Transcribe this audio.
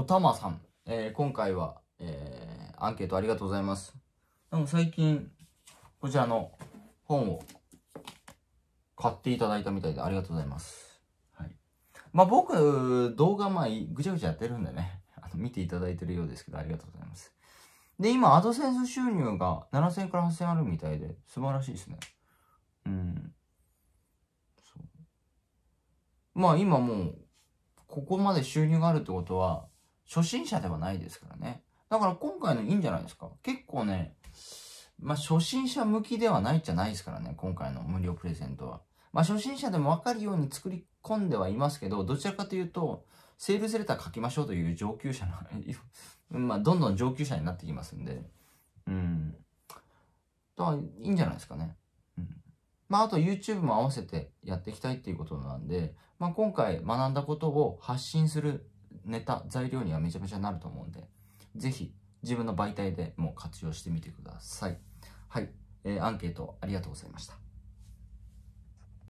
おたまさん。えー、今回は、えー、アンケートありがとうございます。なんか最近、こちらの本を買っていただいたみたいでありがとうございます。はい。まあ僕、動画まあぐちゃぐちゃやってるんでね、あの見ていただいてるようですけど、ありがとうございます。で、今、アドセンス収入が7000から8000あるみたいで、素晴らしいですね。うん。そう。まあ今もう、ここまで収入があるってことは、初心者ではないですからね。だから今回のいいんじゃないですか。結構ね、まあ、初心者向きではないじゃないですからね、今回の無料プレゼントは。まあ、初心者でもわかるように作り込んではいますけど、どちらかというと、セールスレター書きましょうという上級者の まあ、どんどん上級者になってきますんで、うん。とはいいんじゃないですかね。うん。まあ、あと YouTube も合わせてやっていきたいっていうことなんで、まあ、今回学んだことを発信するネタ、材料にはめちゃめちゃになると思うんで、ぜひ自分の媒体でも活用してみてください。はい。えー、アンケートありがとうございました。